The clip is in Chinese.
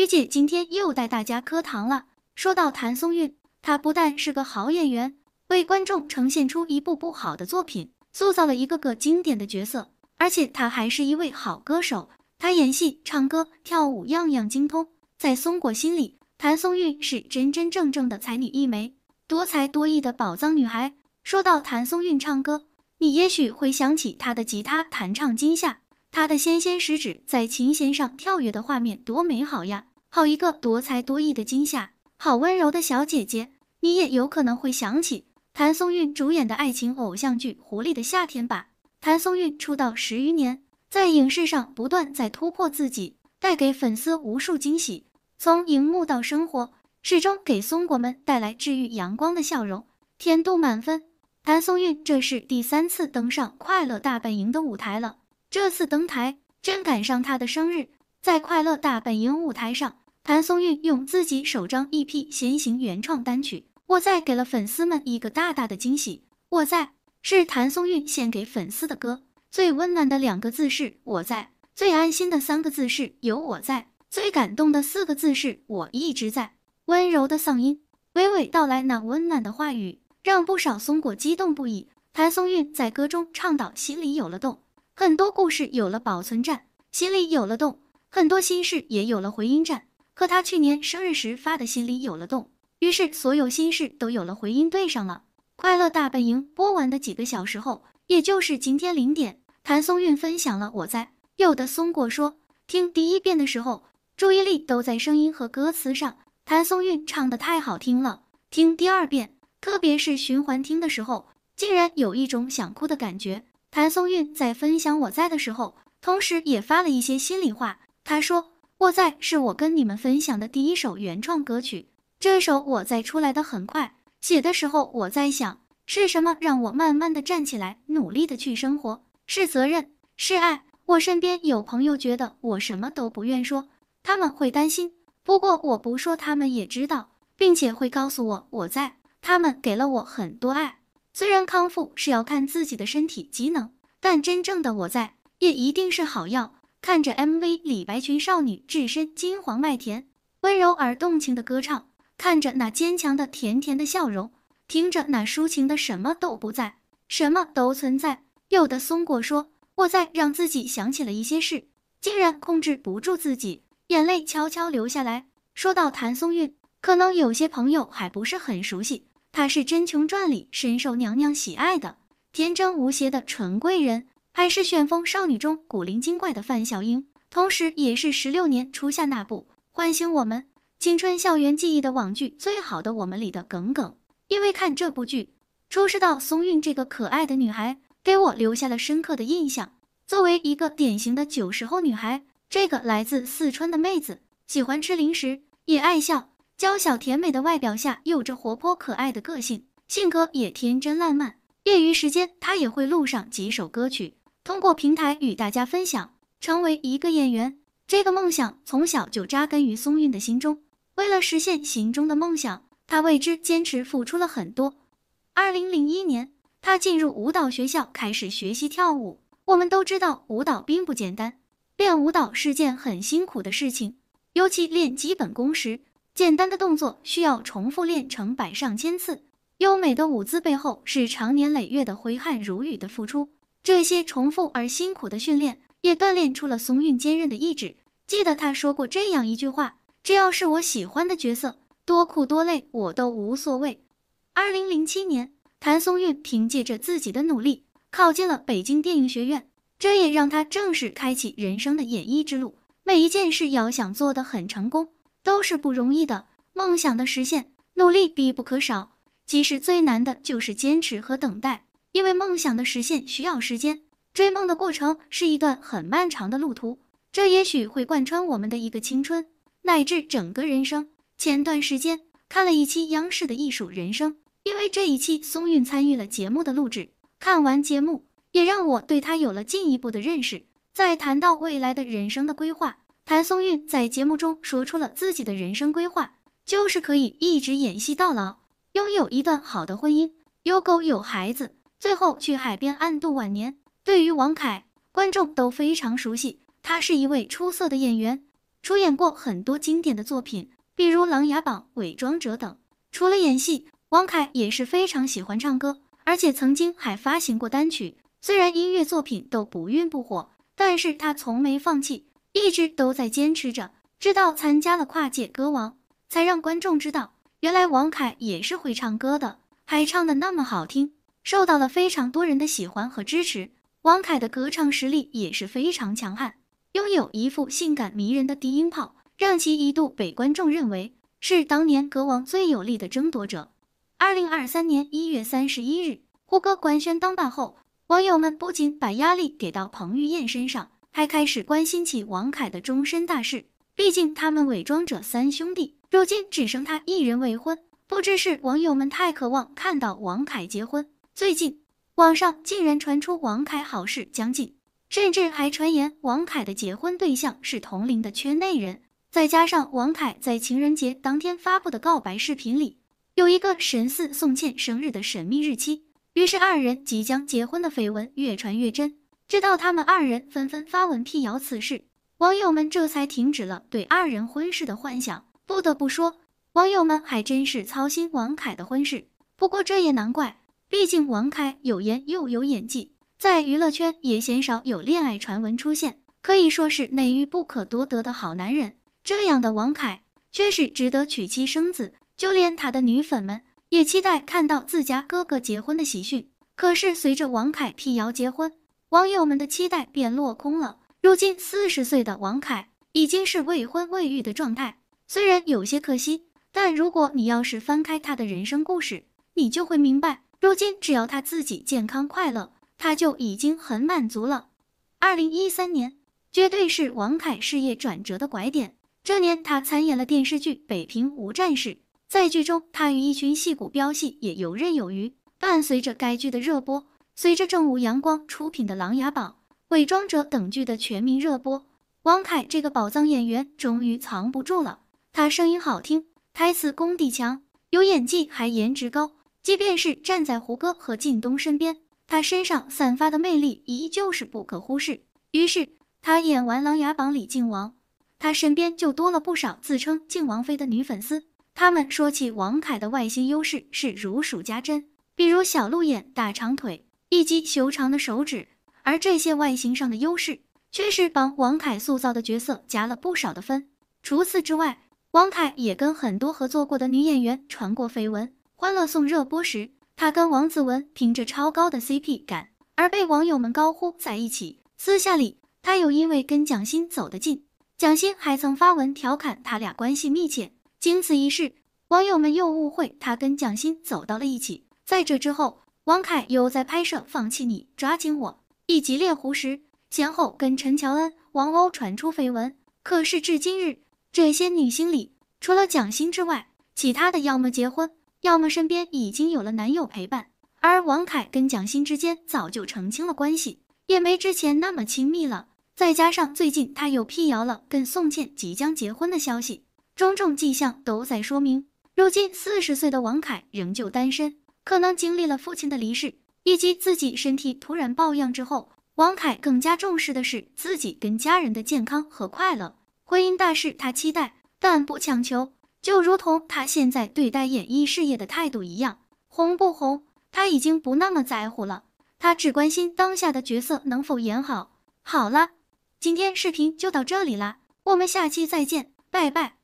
于姐今天又带大家磕糖了。说到谭松韵，她不但是个好演员，为观众呈现出一部部好的作品，塑造了一个个经典的角色，而且她还是一位好歌手。她演戏、唱歌、跳舞，样样精通。在松果心里，谭松韵是真真正正的才女一枚，多才多艺的宝藏女孩。说到谭松韵唱歌，你也许会想起她的吉他弹唱《今夏》。她的纤纤十指在琴弦上跳跃的画面多美好呀！好一个多才多艺的金夏，好温柔的小姐姐，你也有可能会想起谭松韵主演的爱情偶像剧《狐狸的夏天》吧？谭松韵出道十余年，在影视上不断在突破自己，带给粉丝无数惊喜。从荧幕到生活，始终给松果们带来治愈阳光的笑容，甜度满分。谭松韵这是第三次登上《快乐大本营》的舞台了。这次登台，正赶上他的生日，在《快乐大本营》舞台上，谭松韵用自己首张 EP 先行原创单曲《我在》给了粉丝们一个大大的惊喜。《我在》是谭松韵献给粉丝的歌，最温暖的两个字是“我在”，最安心的三个字是有我在，最感动的四个字是我一直在。温柔的嗓音，娓娓道来那温暖的话语，让不少松果激动不已。谭松韵在歌中唱到：“心里有了洞。”很多故事有了保存站，心里有了洞，很多心事也有了回音站。可他去年生日时发的心里有了洞，于是所有心事都有了回音，对上了。快乐大本营播完的几个小时后，也就是今天零点，谭松韵分享了我在有的松果说，听第一遍的时候，注意力都在声音和歌词上，谭松韵唱的太好听了。听第二遍，特别是循环听的时候，竟然有一种想哭的感觉。谭松韵在分享《我在》的时候，同时也发了一些心里话。她说：“《我在》是我跟你们分享的第一首原创歌曲，这首《我在》出来的很快，写的时候我在想，是什么让我慢慢的站起来，努力的去生活？是责任，是爱。我身边有朋友觉得我什么都不愿说，他们会担心，不过我不说，他们也知道，并且会告诉我我在。他们给了我很多爱。”虽然康复是要看自己的身体机能，但真正的我在也一定是好药。看着 MV，李白群少女置身金黄麦田，温柔而动情的歌唱，看着那坚强的甜甜的笑容，听着那抒情的“什么都不在，什么都存在”，有的松果说我在让自己想起了一些事，竟然控制不住自己，眼泪悄悄流下来。说到谭松韵，可能有些朋友还不是很熟悉。她是《真琼传》里深受娘娘喜爱的天真无邪的纯贵人，还是《旋风少女》中古灵精怪的范晓英，同时，也是十六年初夏那部唤醒我们青春校园记忆的网剧《最好的我们》里的耿耿。因为看这部剧，初识到松韵这个可爱的女孩给我留下了深刻的印象。作为一个典型的九十后女孩，这个来自四川的妹子喜欢吃零食，也爱笑。娇小甜美的外表下，有着活泼可爱的个性，性格也天真烂漫。业余时间，她也会录上几首歌曲，通过平台与大家分享，成为一个演员，这个梦想从小就扎根于松韵的心中。为了实现心中的梦想，她为之坚持付出了很多。2001年，她进入舞蹈学校，开始学习跳舞。我们都知道，舞蹈并不简单，练舞蹈是件很辛苦的事情，尤其练基本功时。简单的动作需要重复练成百上千次，优美的舞姿背后是长年累月的挥汗如雨的付出。这些重复而辛苦的训练也锻炼出了松韵坚韧的意志。记得他说过这样一句话：“只要是我喜欢的角色，多苦多累我都无所谓。”二零零七年，谭松韵凭借着自己的努力考进了北京电影学院，这也让他正式开启人生的演艺之路。每一件事要想做得很成功。都是不容易的，梦想的实现，努力必不可少。其实最难的就是坚持和等待，因为梦想的实现需要时间，追梦的过程是一段很漫长的路途，这也许会贯穿我们的一个青春，乃至整个人生。前段时间看了一期央视的艺术人生，因为这一期松韵参与了节目的录制，看完节目也让我对他有了进一步的认识。在谈到未来的人生的规划。谭松韵在节目中说出了自己的人生规划，就是可以一直演戏到老，拥有一段好的婚姻，有狗有孩子，最后去海边安度晚年。对于王凯，观众都非常熟悉，他是一位出色的演员，出演过很多经典的作品，比如《琅琊榜》《伪装者》等。除了演戏，王凯也是非常喜欢唱歌，而且曾经还发行过单曲。虽然音乐作品都不愠不火，但是他从没放弃。一直都在坚持着，直到参加了跨界歌王，才让观众知道，原来王凯也是会唱歌的，还唱的那么好听，受到了非常多人的喜欢和支持。王凯的歌唱实力也是非常强悍，拥有一副性感迷人的低音炮，让其一度被观众认为是当年歌王最有力的争夺者。二零二三年一月三十一日，胡歌官宣当爸后，网友们不仅把压力给到彭于晏身上。还开始关心起王凯的终身大事，毕竟他们伪装者三兄弟如今只剩他一人未婚。不知是网友们太渴望看到王凯结婚，最近网上竟然传出王凯好事将近，甚至还传言王凯的结婚对象是同龄的圈内人。再加上王凯在情人节当天发布的告白视频里有一个神似宋茜生日的神秘日期，于是二人即将结婚的绯闻越传越真。直到他们二人纷纷发文辟谣此事，网友们这才停止了对二人婚事的幻想。不得不说，网友们还真是操心王凯的婚事。不过这也难怪，毕竟王凯有颜又有演技，在娱乐圈也鲜少有恋爱传闻出现，可以说是内娱不可多得的好男人。这样的王凯确实值得娶妻生子，就连他的女粉们也期待看到自家哥哥结婚的喜讯。可是随着王凯辟谣结婚，网友们的期待便落空了。如今四十岁的王凯已经是未婚未育的状态，虽然有些可惜，但如果你要是翻开他的人生故事，你就会明白，如今只要他自己健康快乐，他就已经很满足了。二零一三年绝对是王凯事业转折的拐点。这年他参演了电视剧《北平无战事》，在剧中他与一群戏骨飙戏也游刃有余。伴随着该剧的热播。随着正午阳光出品的《琅琊榜》《伪装者》等剧的全民热播，王凯这个宝藏演员终于藏不住了。他声音好听，台词功底强，有演技还颜值高，即便是站在胡歌和靳东身边，他身上散发的魅力依旧是不可忽视。于是他演完《琅琊榜》里靖王，他身边就多了不少自称靖王妃的女粉丝。他们说起王凯的外形优势是如数家珍，比如小鹿眼、大长腿。一击修长的手指，而这些外形上的优势，却是帮王凯塑造的角色加了不少的分。除此之外，王凯也跟很多合作过的女演员传过绯闻。《欢乐颂》热播时，他跟王子文凭着超高的 CP 感，而被网友们高呼在一起。私下里，他又因为跟蒋欣走得近，蒋欣还曾发文调侃他俩关系密切。经此一事，网友们又误会他跟蒋欣走到了一起。在这之后。王凯又在拍摄《放弃你，抓紧我》一集猎狐时，先后跟陈乔恩、王鸥传出绯闻。可是至今日，这些女星里除了蒋欣之外，其他的要么结婚，要么身边已经有了男友陪伴。而王凯跟蒋欣之间早就澄清了关系，也没之前那么亲密了。再加上最近他又辟谣了跟宋茜即将结婚的消息，种种迹象都在说明，如今四十岁的王凯仍旧单身。可能经历了父亲的离世以及自己身体突然抱恙之后，王凯更加重视的是自己跟家人的健康和快乐。婚姻大事，他期待但不强求，就如同他现在对待演艺事业的态度一样，红不红他已经不那么在乎了，他只关心当下的角色能否演好。好了，今天视频就到这里啦，我们下期再见，拜拜。